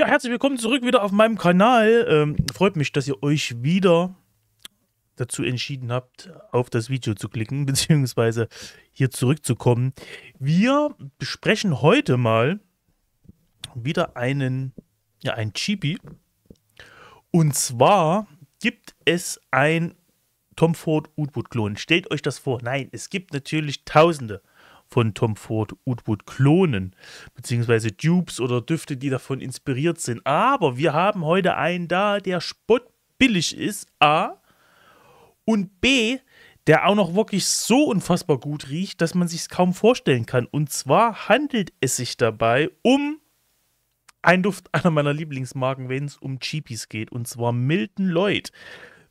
Ja, herzlich willkommen zurück wieder auf meinem Kanal. Ähm, freut mich, dass ihr euch wieder dazu entschieden habt, auf das Video zu klicken, beziehungsweise hier zurückzukommen. Wir besprechen heute mal wieder einen, ja, ein Chibi. Und zwar gibt es ein Tom Ford Woodwood Klon. Stellt euch das vor. Nein, es gibt natürlich Tausende von Tom Ford Utwood klonen, beziehungsweise Dupes oder Düfte, die davon inspiriert sind. Aber wir haben heute einen da, der spottbillig ist, A. Und B, der auch noch wirklich so unfassbar gut riecht, dass man sich es kaum vorstellen kann. Und zwar handelt es sich dabei um einen Duft einer meiner Lieblingsmarken, wenn es um Cheapies geht, und zwar Milton Lloyd.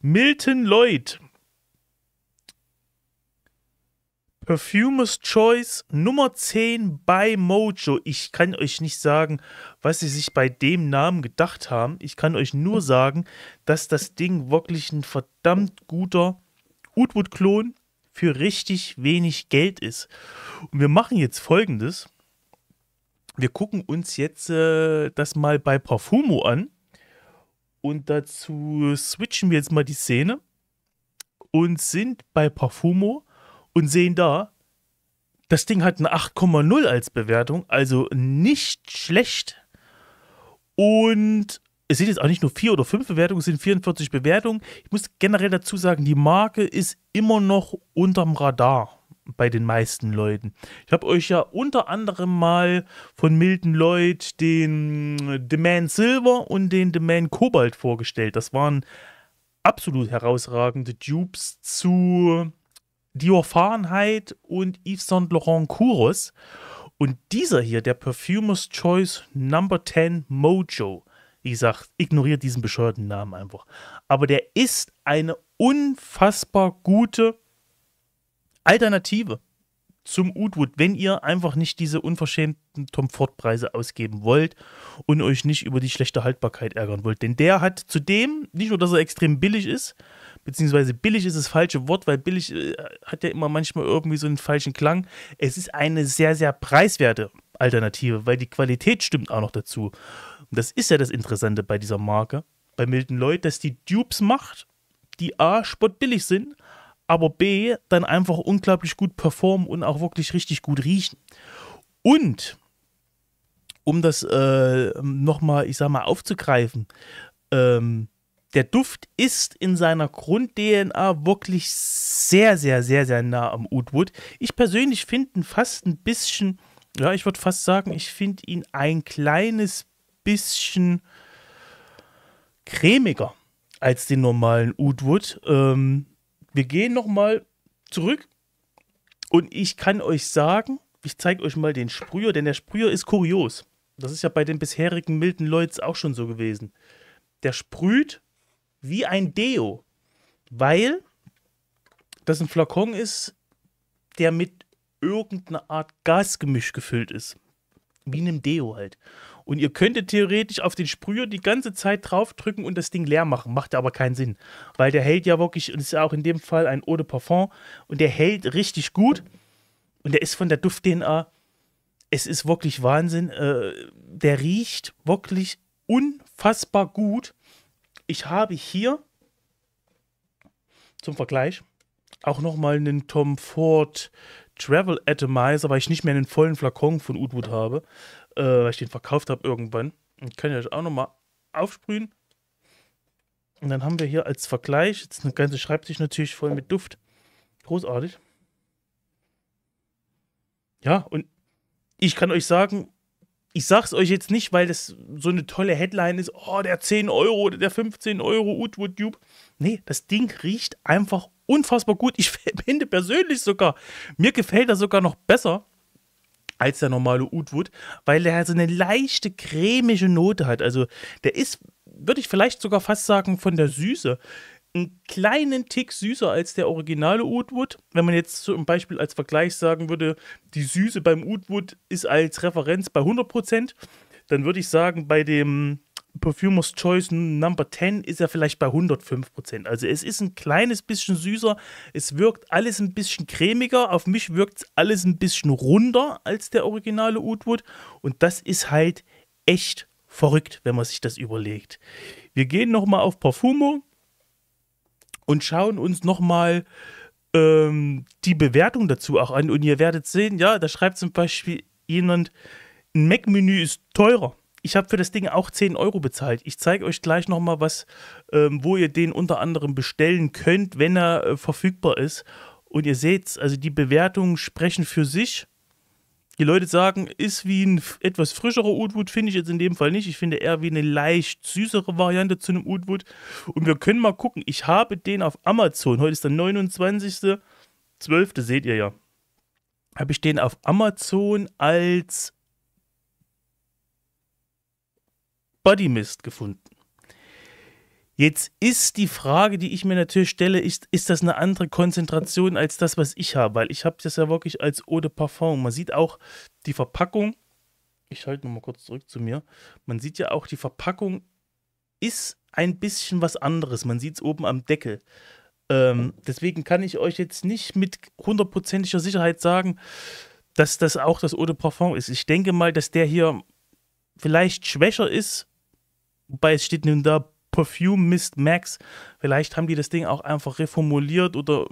Milton Lloyd Perfumers Choice Nummer 10 bei Mojo. Ich kann euch nicht sagen, was sie sich bei dem Namen gedacht haben. Ich kann euch nur sagen, dass das Ding wirklich ein verdammt guter Woodwood-Klon für richtig wenig Geld ist. Und wir machen jetzt folgendes. Wir gucken uns jetzt äh, das mal bei Parfumo an. Und dazu switchen wir jetzt mal die Szene und sind bei Parfumo und sehen da, das Ding hat eine 8,0 als Bewertung, also nicht schlecht. Und es sind jetzt auch nicht nur vier oder fünf Bewertungen, es sind 44 Bewertungen. Ich muss generell dazu sagen, die Marke ist immer noch unterm Radar bei den meisten Leuten. Ich habe euch ja unter anderem mal von Milton Lloyd den The Man Silver und den The Man Cobalt vorgestellt. Das waren absolut herausragende Dupes zu Dior Fahrenheit und Yves Saint Laurent Kouros. Und dieser hier, der Perfumer's Choice Number 10 Mojo, wie gesagt, ignoriert diesen bescheuerten Namen einfach. Aber der ist eine unfassbar gute Alternative zum Udwood, wenn ihr einfach nicht diese unverschämten Tom Ford Preise ausgeben wollt und euch nicht über die schlechte Haltbarkeit ärgern wollt. Denn der hat zudem, nicht nur, dass er extrem billig ist, beziehungsweise billig ist das falsche Wort, weil billig äh, hat ja immer manchmal irgendwie so einen falschen Klang. Es ist eine sehr, sehr preiswerte Alternative, weil die Qualität stimmt auch noch dazu. Und das ist ja das Interessante bei dieser Marke, bei Milton Lloyd, dass die Dupes macht, die A, spottbillig sind, aber B, dann einfach unglaublich gut performen und auch wirklich richtig gut riechen. Und um das äh, nochmal, ich sag mal, aufzugreifen, ähm, der Duft ist in seiner Grund-DNA wirklich sehr, sehr, sehr, sehr nah am Oudwood. Ich persönlich finde ihn fast ein bisschen, ja, ich würde fast sagen, ich finde ihn ein kleines bisschen cremiger als den normalen Oudwood. Ähm, wir gehen nochmal zurück und ich kann euch sagen, ich zeige euch mal den Sprüher, denn der Sprüher ist kurios. Das ist ja bei den bisherigen milden Lloyds auch schon so gewesen. Der sprüht wie ein Deo, weil das ein Flakon ist, der mit irgendeiner Art Gasgemisch gefüllt ist. Wie einem Deo halt. Und ihr könntet theoretisch auf den Sprüher die ganze Zeit draufdrücken und das Ding leer machen. Macht aber keinen Sinn. Weil der hält ja wirklich, und ist ja auch in dem Fall ein Eau de Parfum, und der hält richtig gut. Und der ist von der Duft-DNA. Es ist wirklich Wahnsinn. Äh, der riecht wirklich unfassbar gut ich habe hier zum Vergleich auch nochmal einen Tom Ford Travel Atomizer, weil ich nicht mehr einen vollen Flakon von Udwood habe, äh, weil ich den verkauft habe irgendwann. Und kann ich euch auch nochmal aufsprühen. Und dann haben wir hier als Vergleich jetzt eine ganze Schreibtisch natürlich voll mit Duft. Großartig. Ja, und ich kann euch sagen, ich sag's euch jetzt nicht, weil das so eine tolle Headline ist, oh, der 10 Euro oder der 15 Euro Woodwood Dupe. Nee, das Ding riecht einfach unfassbar gut. Ich finde persönlich sogar, mir gefällt er sogar noch besser als der normale Woodwood, weil er so eine leichte cremische Note hat. Also der ist, würde ich vielleicht sogar fast sagen, von der Süße einen kleinen Tick süßer als der originale Oatwood. Wenn man jetzt zum Beispiel als Vergleich sagen würde, die Süße beim Oatwood ist als Referenz bei 100%, dann würde ich sagen, bei dem Perfumer's Choice Number 10 ist er vielleicht bei 105%. Also es ist ein kleines bisschen süßer, es wirkt alles ein bisschen cremiger, auf mich wirkt alles ein bisschen runder als der originale Oatwood und das ist halt echt verrückt, wenn man sich das überlegt. Wir gehen nochmal auf Parfumo, und schauen uns nochmal ähm, die Bewertung dazu auch an. Und ihr werdet sehen, ja, da schreibt zum Beispiel jemand, ein Mac-Menü ist teurer. Ich habe für das Ding auch 10 Euro bezahlt. Ich zeige euch gleich nochmal was, ähm, wo ihr den unter anderem bestellen könnt, wenn er äh, verfügbar ist. Und ihr seht, also die Bewertungen sprechen für sich die Leute sagen, ist wie ein etwas frischerer Oatwood, finde ich jetzt in dem Fall nicht. Ich finde eher wie eine leicht süßere Variante zu einem Oatwood. Und wir können mal gucken, ich habe den auf Amazon, heute ist der 29.12., seht ihr ja, habe ich den auf Amazon als Body Mist gefunden. Jetzt ist die Frage, die ich mir natürlich stelle, ist, ist das eine andere Konzentration als das, was ich habe? Weil ich habe das ja wirklich als Eau de Parfum. Man sieht auch die Verpackung. Ich halte nochmal kurz zurück zu mir. Man sieht ja auch, die Verpackung ist ein bisschen was anderes. Man sieht es oben am Deckel. Ähm, deswegen kann ich euch jetzt nicht mit hundertprozentiger Sicherheit sagen, dass das auch das Eau de Parfum ist. Ich denke mal, dass der hier vielleicht schwächer ist, wobei es steht nun da Perfume Mist Max. Vielleicht haben die das Ding auch einfach reformuliert oder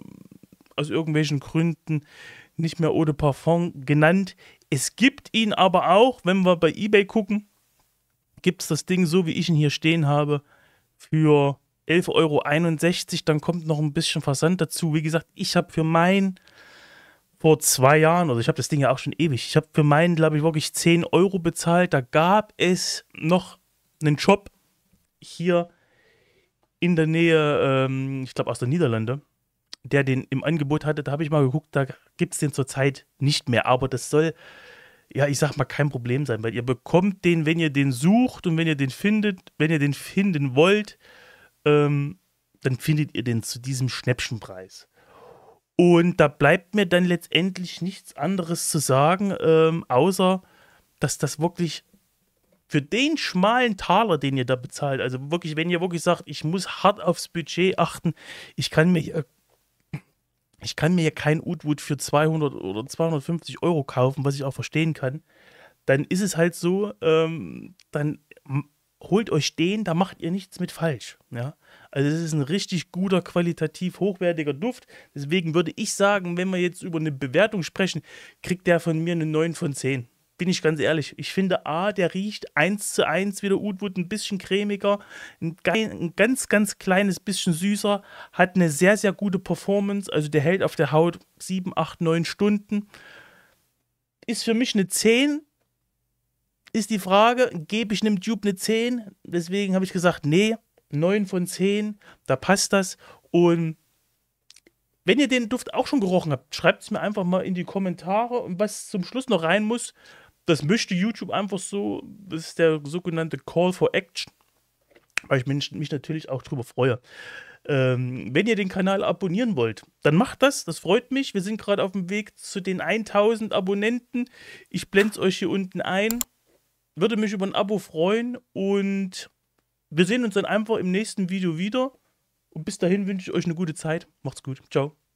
aus irgendwelchen Gründen nicht mehr Eau de Parfum genannt. Es gibt ihn aber auch, wenn wir bei eBay gucken, gibt es das Ding so, wie ich ihn hier stehen habe, für 11,61 Euro. Dann kommt noch ein bisschen Versand dazu. Wie gesagt, ich habe für meinen vor zwei Jahren, also ich habe das Ding ja auch schon ewig, ich habe für meinen, glaube ich, wirklich 10 Euro bezahlt. Da gab es noch einen Shop hier in der Nähe, ähm, ich glaube aus der Niederlande, der den im Angebot hatte. Da habe ich mal geguckt, da gibt es den zurzeit nicht mehr. Aber das soll, ja, ich sag mal, kein Problem sein, weil ihr bekommt den, wenn ihr den sucht und wenn ihr den findet, wenn ihr den finden wollt, ähm, dann findet ihr den zu diesem Schnäppchenpreis. Und da bleibt mir dann letztendlich nichts anderes zu sagen, ähm, außer, dass das wirklich für den schmalen Taler, den ihr da bezahlt, also wirklich, wenn ihr wirklich sagt, ich muss hart aufs Budget achten, ich kann mir hier, ich kann mir kein Udwood für 200 oder 250 Euro kaufen, was ich auch verstehen kann, dann ist es halt so, ähm, dann holt euch den, da macht ihr nichts mit falsch. Ja? Also es ist ein richtig guter, qualitativ hochwertiger Duft. Deswegen würde ich sagen, wenn wir jetzt über eine Bewertung sprechen, kriegt der von mir eine 9 von 10 bin ich ganz ehrlich. Ich finde A, der riecht eins zu eins wie der Udwood, ein bisschen cremiger, ein, ein, ganz, ganz kleines bisschen süßer, hat eine sehr, sehr gute Performance. Also der hält auf der Haut 7, 8, 9 Stunden. Ist für mich eine 10. Ist die Frage, gebe ich einem Dupe eine 10? Deswegen habe ich gesagt, nee, 9 von 10, da passt das. Und wenn ihr den Duft auch schon gerochen habt, schreibt es mir einfach mal in die Kommentare und was zum Schluss noch rein muss, das möchte YouTube einfach so. Das ist der sogenannte Call for Action, weil ich mich, mich natürlich auch drüber freue. Ähm, wenn ihr den Kanal abonnieren wollt, dann macht das. Das freut mich. Wir sind gerade auf dem Weg zu den 1000 Abonnenten. Ich blende es euch hier unten ein. Würde mich über ein Abo freuen und wir sehen uns dann einfach im nächsten Video wieder. Und bis dahin wünsche ich euch eine gute Zeit. Macht's gut. Ciao.